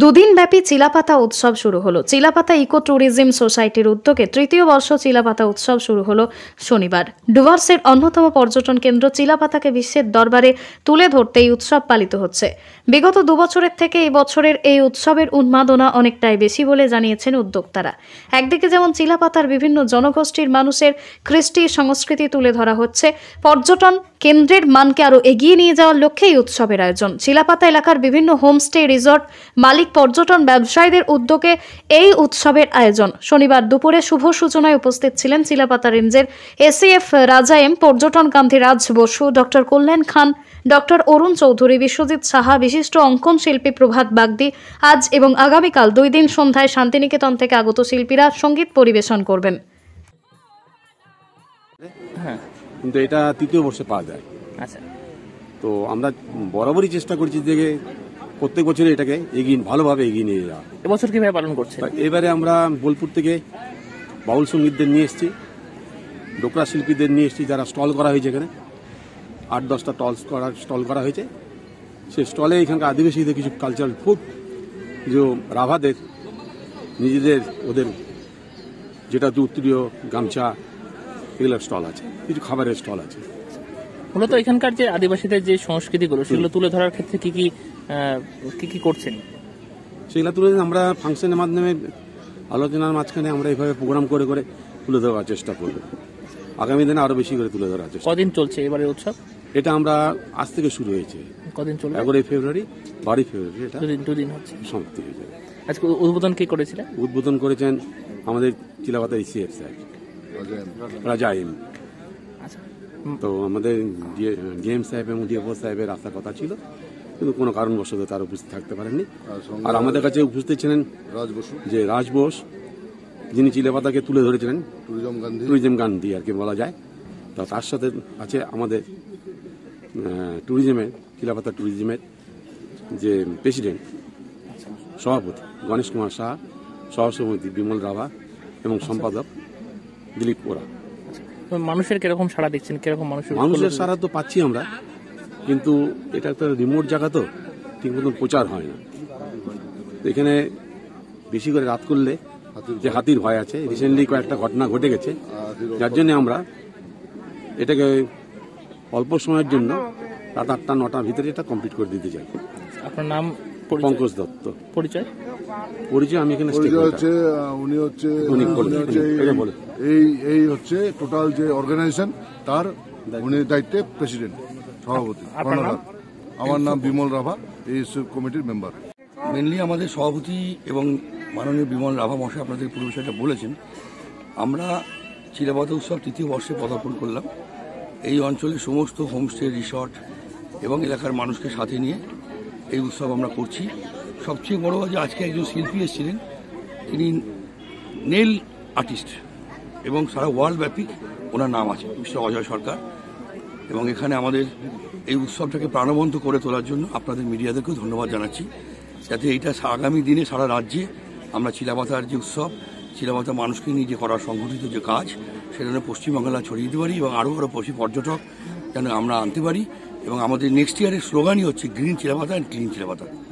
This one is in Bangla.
দুদিন ব্যাপী চিলাপাতা উৎসব শুরু হলো চিলাপাতা ইকো ট্যুরিজম সোসাইটির উদ্যোগে তৃতীয় বর্ষ চিলাপাতা উৎসব শুরু হলো শনিবার ডুভার্সের অন্যতম পর্যটন কেন্দ্র চিলাপাতাকে বিশ্বের দরবারে তুলে ধরতে এই উৎসব পালিত হচ্ছে বিগত দুবছরের থেকে এই বছরের এই উৎসবের উন্মাদনা অনেকটাই বেশি বলে জানিয়েছেন উদ্যোক্তারা একদিকে যেমন চিলাপাতার বিভিন্ন জনগোষ্ঠীর মানুষের কৃষ্টি সংস্কৃতি তুলে ধরা হচ্ছে পর্যটন কেন্দ্রের মানকে আরও এগিয়ে নিয়ে যাওয়ার লক্ষ্যে এই উৎসবের আয়োজন চিলাপাতা এলাকার বিভিন্ন হোমস্টে রিসর্ট মাল মালিক পর্যটন ব্যবসায়ীদের উদ্যোগে এই উৎসবের আয়োজন শনিবার দুপুরে শুভ সূচনায় উপস্থিত ছিলেন চিলাপাতা রেঞ্জের এসিএফ রাজা এম পর্যটন কান্তি রাজ বসু ডক্টর কল্যাণ খান ডক্টর অরুণ চৌধুরী বিশ্বজিৎ সাহা বিশিষ্ট অঙ্কন শিল্পী প্রভাত বাগদি আজ এবং আগামীকাল দুই দিন সন্ধ্যায় শান্তিনিকেতন থেকে আগত শিল্পীরা সঙ্গীত পরিবেশন করবেন হ্যাঁ, কিন্তু এটা তৃতীয় বর্ষে পাওয়া যায় আচ্ছা তো আমরা বরাবরই চেষ্টা করছি যে প্রত্যেক বছরে এটাকে এগিয়ে ভালোভাবে এগিয়ে নিয়ে যাওয়া এবছর কিভাবে পালন করছে এবারে আমরা বোলপুর থেকে বাউল সঙ্গীতদের নিয়ে এসেছি ডোকরা শিল্পীদের নিয়ে এসেছি যারা স্টল করা হয়েছে এখানে আট দশটা টল করা স্টল করা হয়েছে সেই স্টলে এখানকার আদিবাসীদের কিছু কালচারাল ফুড যে রাভাদের নিজেদের ওদের যেটা উত্তরীয় গামছা এগুলোর স্টল আছে কিছু খাবারের স্টল আছে মূলত এখানকার যে আদিবাসীদের যে সংস্কৃতিগুলো সেগুলো তুলে ধরার ক্ষেত্রে কি কি কি কি করছেন সেগুলো তুলে আমরা ফাংশনের মাধ্যমে আলোচনার মাঝখানে আমরা এইভাবে প্রোগ্রাম করে করে তুলে ধরার চেষ্টা করব আগামী দিনে আরো বেশি করে তুলে ধরার চেষ্টা কদিন চলছে এবারে উৎসব এটা আমরা আজ থেকে শুরু হয়েছে কদিন চলবে এগারোই ফেব্রুয়ারি বারোই ফেব্রুয়ারি এটা দুদিন দুদিন হচ্ছে সমাপ্তি হয়ে যাবে আজকে উদ্বোধন কে করেছিলেন উদ্বোধন করেছেন আমাদের Chilapata ECF sir Raja M তো আমাদের ডিএম সাহেব এবং ডিএফও সাহেবের আসার কথা ছিল কিন্তু কোনো কারণবশত তার উপস্থিত থাকতে পারেননি আর আমাদের কাছে উপস্থিত ছিলেন যে রাজ বোস যিনি চিলেপাতাকে তুলে ধরেছিলেন ট্যুরিজম গান্ধী ট্যুরিজম গান্ধী আর কি বলা যায় তা তার সাথে আছে আমাদের ট্যুরিজমের চিলাপাতা ট্যুরিজমের যে প্রেসিডেন্ট সভাপতি গণেশ কুমার সাহা সহসভাপতি বিমল রাভা এবং সম্পাদক দিলীপ ওরা মানুষের কিরকম সাড়া দেখছেন কিরকম মানুষের মানুষের সাড়া তো পাচ্ছি আমরা কিন্তু এটা একটা রিমোট জায়গা তো ঠিক মতন প্রচার হয় না এখানে বেশি করে রাত করলে যে হাতির ভয় আছে রিসেন্টলি কয়েকটা ঘটনা ঘটে গেছে যার জন্য আমরা এটাকে অল্প সময়ের জন্য রাত আটটা নটার ভিতরে এটা কমপ্লিট করে দিতে চাই আপনার নাম পঙ্কজ দত্ত পরিচয় পরিচয় আমি এখানে হচ্ছে উনি হচ্ছে এই এই হচ্ছে টোটাল যে অর্গানাইজেশন তার উনি দায়িত্বে প্রেসিডেন্ট সভাপতি আমার নাম বিমল রাভা এই কমিটির মেম্বার মেনলি আমাদের সভাপতি এবং মাননীয় বিমল রাভা মশাই আপনাদের পুরো বিষয়টা বলেছেন আমরা চিরাবাদ উৎসব তৃতীয় বর্ষে পদার্পণ করলাম এই অঞ্চলের সমস্ত হোমস্টে রিসর্ট এবং এলাকার মানুষকে সাথে নিয়ে এই উৎসব আমরা করছি সবচেয়ে বড় যে আজকে একজন শিল্পী এসেছিলেন তিনি নেল আর্টিস্ট এবং সারা ওয়ার্ল্ড ব্যাপী ওনার নাম আছে বিশ্ব অজয় সরকার এবং এখানে আমাদের এই উৎসবটাকে প্রাণবন্ত করে তোলার জন্য আপনাদের মিডিয়াদেরকেও ধন্যবাদ জানাচ্ছি যাতে এইটা আগামী দিনে সারা রাজ্যে আমরা চিলাপাতার যে উৎসব চিলাপাতা মানুষকে নিয়ে যে করা সংগঠিত যে কাজ সেটা যেন পশ্চিমবাংলা ছড়িয়ে দিতে পারি এবং আরও আরও পশ্চিম পর্যটক যেন আমরা আনতে পারি এবং আমাদের নেক্সট ইয়ারের স্লোগানই হচ্ছে green Chilapata and clean Chilapata